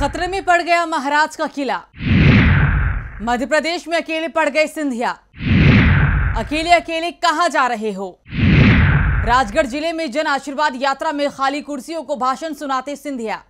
खतरे में पड़ गया महाराज का किला मध्य प्रदेश में अकेले पड़ गए सिंधिया अकेले अकेले कहा जा रहे हो राजगढ़ जिले में जन आशीर्वाद यात्रा में खाली कुर्सियों को भाषण सुनाते सिंधिया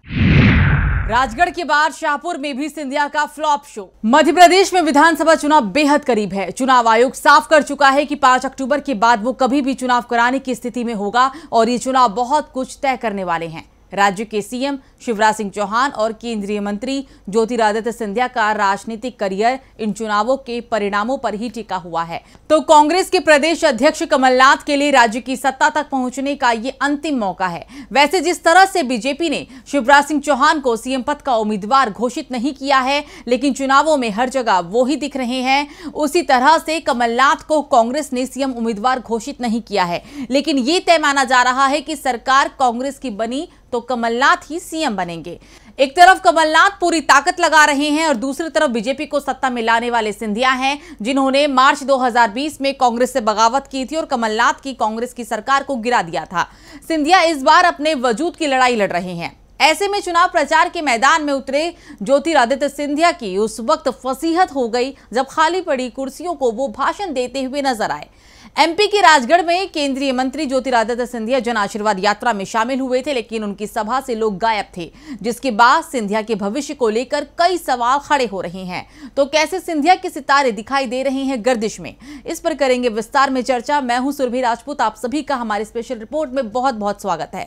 राजगढ़ के बाद शाहपुर में भी सिंधिया का फ्लॉप शो मध्य प्रदेश में विधानसभा चुनाव बेहद करीब है चुनाव आयोग साफ कर चुका है कि 5 अक्टूबर के बाद वो कभी भी चुनाव कराने की स्थिति में होगा और ये चुनाव बहुत कुछ तय करने वाले हैं राज्य के सीएम शिवराज सिंह चौहान और केंद्रीय मंत्री ज्योतिरादित्य सिंधिया का राजनीतिक करियर इन चुनावों के परिणामों पर ही टिका हुआ है तो कांग्रेस के प्रदेश अध्यक्ष कमलनाथ के लिए राज्य की सत्ता तक पहुंचने का ये अंतिम मौका है वैसे जिस तरह से बीजेपी ने शिवराज सिंह चौहान को सीएम पद का उम्मीदवार घोषित नहीं किया है लेकिन चुनावों में हर जगह वो ही दिख रहे हैं उसी तरह से कमलनाथ को कांग्रेस ने सीएम उम्मीदवार घोषित नहीं किया है लेकिन ये तय माना जा रहा है कि सरकार कांग्रेस की बनी तो कमलनाथ ही सीएम बनेंगे एक तरफ कमलनाथ पूरी ताकत लगा रहे हैं और दूसरी तरफ बीजेपी को सत्ता में लाने वाले सिंधिया हैं जिन्होंने मार्च 2020 में कांग्रेस से बगावत की थी और कमलनाथ की कांग्रेस की सरकार को गिरा दिया था सिंधिया इस बार अपने वजूद की लड़ाई लड़ रहे हैं ऐसे में चुनाव प्रचार के मैदान में उतरे ज्योतिरादित्य सिंधिया की उस वक्त फसीहत हो गई जब खाली पड़ी कुर्सियों को वो भाषण देते हुए नजर आए एमपी के राजगढ़ में केंद्रीय मंत्री ज्योतिरादित्य सिंधिया जन आशीर्वाद यात्रा में शामिल हुए थे लेकिन उनकी सभा से लोग गायब थे जिसके बाद सिंधिया के भविष्य को लेकर कई सवाल खड़े हो रहे हैं तो कैसे सिंधिया के सितारे दिखाई दे रहे हैं गर्दिश में इस पर करेंगे विस्तार में चर्चा मैं हूं सुरभि राजपूत आप सभी का हमारे स्पेशल रिपोर्ट में बहुत बहुत स्वागत है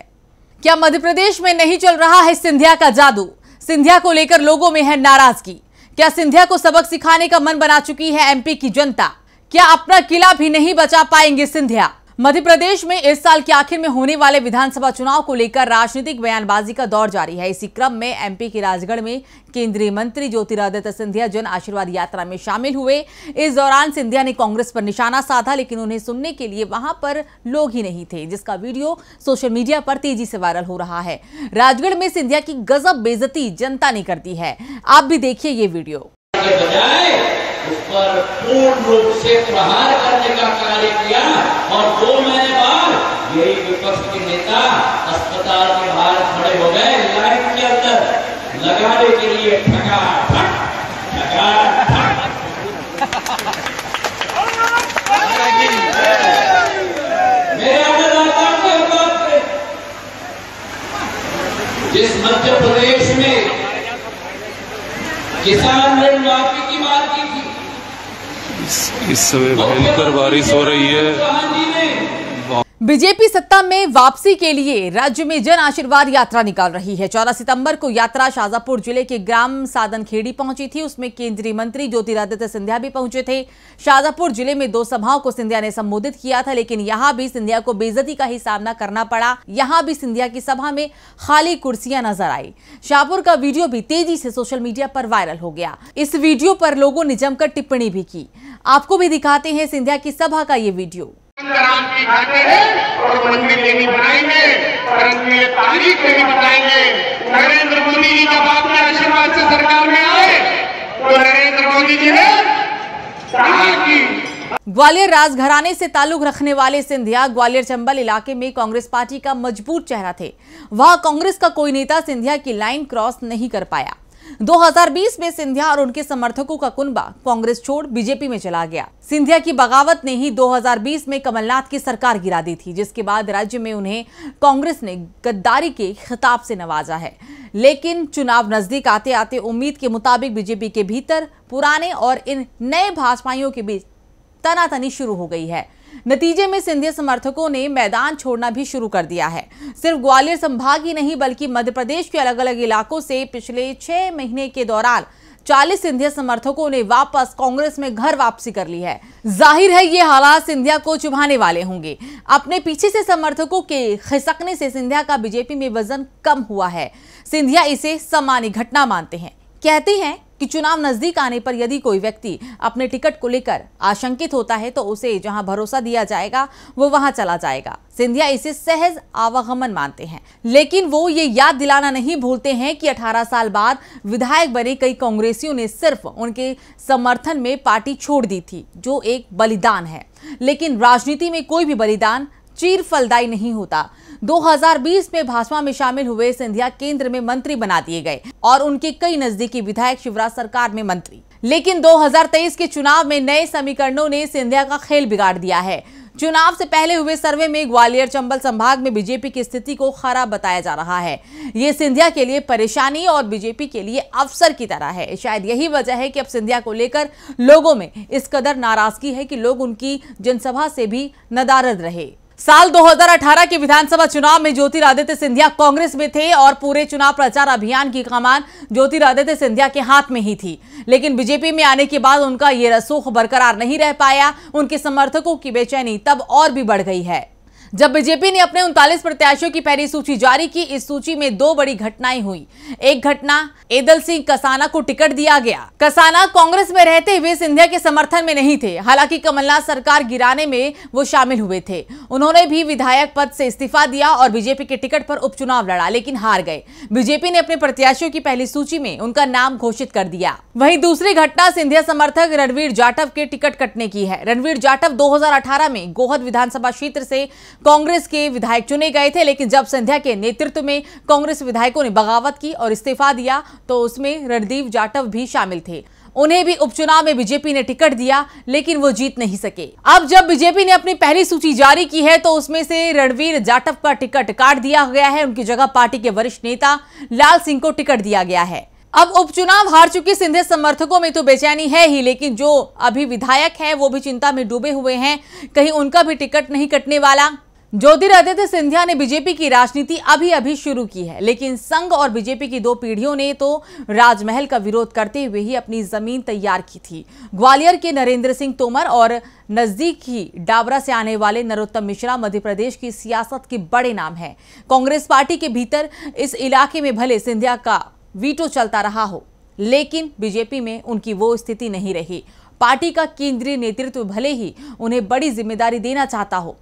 क्या मध्य प्रदेश में नहीं चल रहा है सिंधिया का जादू सिंधिया को लेकर लोगों में है नाराजगी क्या सिंधिया को सबक सिखाने का मन बना चुकी है एमपी की जनता क्या अपना किला भी नहीं बचा पाएंगे सिंधिया मध्य प्रदेश में इस साल के आखिर में होने वाले विधानसभा चुनाव को लेकर राजनीतिक बयानबाजी का दौर जारी है इसी क्रम में एमपी के राजगढ़ में केंद्रीय मंत्री ज्योतिरादित्य सिंधिया जन आशीर्वाद यात्रा में शामिल हुए इस दौरान सिंधिया ने कांग्रेस पर निशाना साधा लेकिन उन्हें सुनने के लिए वहां पर लोग ही नहीं थे जिसका वीडियो सोशल मीडिया पर तेजी से वायरल हो रहा है राजगढ़ में सिंधिया की गजब बेजती जनता ने कर दी है आप भी देखिए ये वीडियो उसे प्रहार करने का कार्य किया और दो महीने बाद यही विपक्ष के नेता अस्पताल के बाहर खड़े हो गए लाइट के अंदर लगाने के लिए ठगा जिस मध्य प्रदेश में किसान ने इस, समय भयंकर बारिश हो रही है बीजेपी सत्ता में वापसी के लिए राज्य में जन आशीर्वाद यात्रा निकाल रही है 14 सितंबर को यात्रा शाजापुर जिले के ग्राम साधन खेड़ी पहुंची थी उसमें केंद्रीय मंत्री ज्योतिरादित्य सिंधिया भी पहुंचे थे शाजापुर जिले में दो सभाओं को सिंधिया ने संबोधित किया था लेकिन यहाँ भी सिंधिया को बेजती का ही सामना करना पड़ा यहाँ भी सिंधिया की सभा में खाली कुर्सियां नजर आई शाहपुर का वीडियो भी तेजी से सोशल मीडिया पर वायरल हो गया इस वीडियो पर लोगों ने जमकर टिप्पणी भी की आपको भी दिखाते हैं सिंधिया की सभा का ये वीडियो राम की खाते हैं और मंदिर लेनी बनाएंगे परंतु ये तारीख नहीं बताएंगे नरेंद्र मोदी जी का बाप के आशीर्वाद से सरकार में आए तो नरेंद्र मोदी जी ने कहा कि ग्वालियर राजघराने से ताल्लुक रखने वाले सिंधिया ग्वालियर चंबल इलाके में कांग्रेस पार्टी का मजबूत चेहरा थे वहां कांग्रेस का कोई नेता सिंधिया की लाइन क्रॉस नहीं कर पाया 2020 में सिंधिया और उनके समर्थकों का कुनबा कांग्रेस छोड़ बीजेपी में चला गया सिंधिया की बगावत ने ही 2020 में कमलनाथ की सरकार गिरा दी थी जिसके बाद राज्य में उन्हें कांग्रेस ने गद्दारी के खिताब से नवाजा है लेकिन चुनाव नजदीक आते आते उम्मीद के मुताबिक बीजेपी के भीतर पुराने और इन नए भाजपाइयों के बीच तनातनी शुरू हो गई है नतीजे में सिंधिया समर्थकों ने मैदान छोड़ना भी शुरू कर दिया है सिर्फ ग्वालियर संभाग ही नहीं बल्कि मध्य प्रदेश के अलग अलग इलाकों से पिछले छह महीने के दौरान चालीस सिंधिया समर्थकों ने वापस कांग्रेस में घर वापसी कर ली है जाहिर है ये हालात सिंधिया को चुभाने वाले होंगे अपने पीछे से समर्थकों के खिसकने से सिंधिया का बीजेपी में वजन कम हुआ है सिंधिया इसे सामान्य घटना मानते हैं कहते हैं कि चुनाव नज़दीक आने पर यदि कोई व्यक्ति अपने टिकट को लेकर आशंकित होता है तो उसे जहां भरोसा दिया जाएगा वो वहां चला जाएगा सिंधिया इसे सहज आवागमन मानते हैं लेकिन वो ये याद दिलाना नहीं भूलते हैं कि 18 साल बाद विधायक बने कई कांग्रेसियों ने सिर्फ उनके समर्थन में पार्टी छोड़ दी थी जो एक बलिदान है लेकिन राजनीति में कोई भी बलिदान चीर फलदायी नहीं होता 2020 में भाजपा में शामिल हुए सिंधिया केंद्र में मंत्री बना दिए गए और उनके कई नजदीकी विधायक शिवराज सरकार में मंत्री लेकिन 2023 के चुनाव में नए समीकरणों ने सिंधिया का खेल बिगाड़ दिया है चुनाव से पहले हुए सर्वे में ग्वालियर चंबल संभाग में बीजेपी की स्थिति को खराब बताया जा रहा है ये सिंधिया के लिए परेशानी और बीजेपी के लिए अवसर की तरह है शायद यही वजह है कि अब सिंधिया को लेकर लोगों में इस कदर नाराजगी है कि लोग उनकी जनसभा से भी नदारद रहे साल 2018 के विधानसभा चुनाव में ज्योतिरादित्य सिंधिया कांग्रेस में थे और पूरे चुनाव प्रचार अभियान की कमान ज्योतिरादित्य सिंधिया के हाथ में ही थी लेकिन बीजेपी में आने के बाद उनका ये रसूख बरकरार नहीं रह पाया उनके समर्थकों की बेचैनी तब और भी बढ़ गई है जब बीजेपी ने अपने उनतालीस प्रत्याशियों की पहली सूची जारी की इस सूची में दो बड़ी घटनाएं हुई एक घटना एदल सिंह कसाना को टिकट दिया गया कसाना कांग्रेस में रहते हुए सिंधिया के समर्थन में नहीं थे हालांकि कमलनाथ सरकार गिराने में वो शामिल हुए थे उन्होंने भी विधायक पद से इस्तीफा दिया और बीजेपी के टिकट पर उपचुनाव लड़ा लेकिन हार गए बीजेपी ने अपने प्रत्याशियों की पहली सूची में उनका नाम घोषित कर दिया वही दूसरी घटना सिंधिया समर्थक रणवीर जाटव के टिकट कटने की है रणवीर जाटव दो में गोहद विधानसभा क्षेत्र से कांग्रेस के विधायक चुने गए थे लेकिन जब संध्या के नेतृत्व में कांग्रेस विधायकों ने बगावत की और इस्तीफा दिया तो उसमें रणदीप जाटव भी शामिल थे उन्हें भी उपचुनाव में बीजेपी ने टिकट दिया लेकिन वो जीत नहीं सके अब जब बीजेपी ने अपनी पहली सूची जारी की है तो उसमें से रणवीर जाटव का टिकट काट दिया गया है उनकी जगह पार्टी के वरिष्ठ नेता लाल सिंह को टिकट दिया गया है अब उपचुनाव हार चुकी सिंधिया समर्थकों में तो बेचैनी है ही लेकिन जो अभी विधायक है वो भी चिंता में डूबे हुए हैं कहीं उनका भी टिकट नहीं कटने वाला ज्योतिरादित्य सिंधिया ने बीजेपी की राजनीति अभी अभी शुरू की है लेकिन संघ और बीजेपी की दो पीढ़ियों ने तो राजमहल का विरोध करते हुए ही अपनी जमीन तैयार की थी ग्वालियर के नरेंद्र सिंह तोमर और नजदीक ही डाबरा से आने वाले नरोत्तम मिश्रा मध्य प्रदेश की सियासत के बड़े नाम हैं कांग्रेस पार्टी के भीतर इस इलाके में भले सिंधिया का वीटो चलता रहा हो लेकिन बीजेपी में उनकी वो स्थिति नहीं रही पार्टी का केंद्रीय नेतृत्व भले ही उन्हें बड़ी जिम्मेदारी देना चाहता हो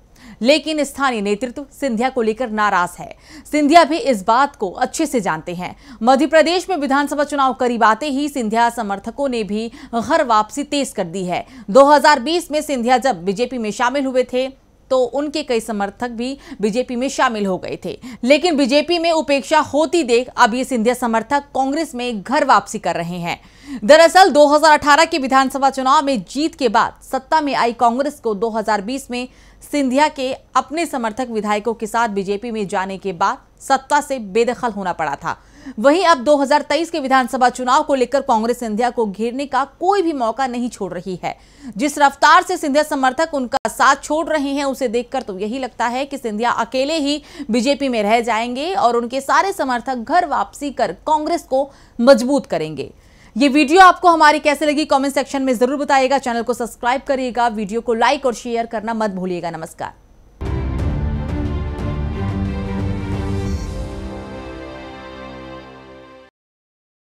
लेकिन स्थानीय नेतृत्व सिंधिया को लेकर नाराज है सिंधिया भी इस बात को अच्छे से जानते हैं मध्य प्रदेश में विधानसभा चुनाव करीब आते ही सिंधिया समर्थकों ने भी घर वापसी तेज कर दी है 2020 में सिंधिया जब बीजेपी में शामिल हुए थे तो उनके कई समर्थक भी बीजेपी में शामिल हो गए थे लेकिन बीजेपी में उपेक्षा होती देख अब ये सिंधिया समर्थक कांग्रेस में घर वापसी कर रहे हैं दरअसल 2018 के विधानसभा चुनाव में जीत के बाद सत्ता में आई कांग्रेस को 2020 में सिंधिया के अपने समर्थक विधायकों के साथ बीजेपी में जाने के बाद सत्ता से बेदखल होना पड़ा था वहीं अब 2023 के विधानसभा चुनाव को लेकर कांग्रेस सिंधिया को घेरने का कोई भी मौका नहीं छोड़ रही है जिस रफ्तार से सिंधिया समर्थक उनका साथ छोड़ रहे हैं उसे देखकर तो यही लगता है कि सिंधिया अकेले ही बीजेपी में रह जाएंगे और उनके सारे समर्थक घर वापसी कर कांग्रेस को मजबूत करेंगे ये वीडियो आपको हमारी कैसे लगी कमेंट सेक्शन में जरूर बताइएगा चैनल को सब्सक्राइब करिएगा वीडियो को लाइक और शेयर करना मत भूलिएगा नमस्कार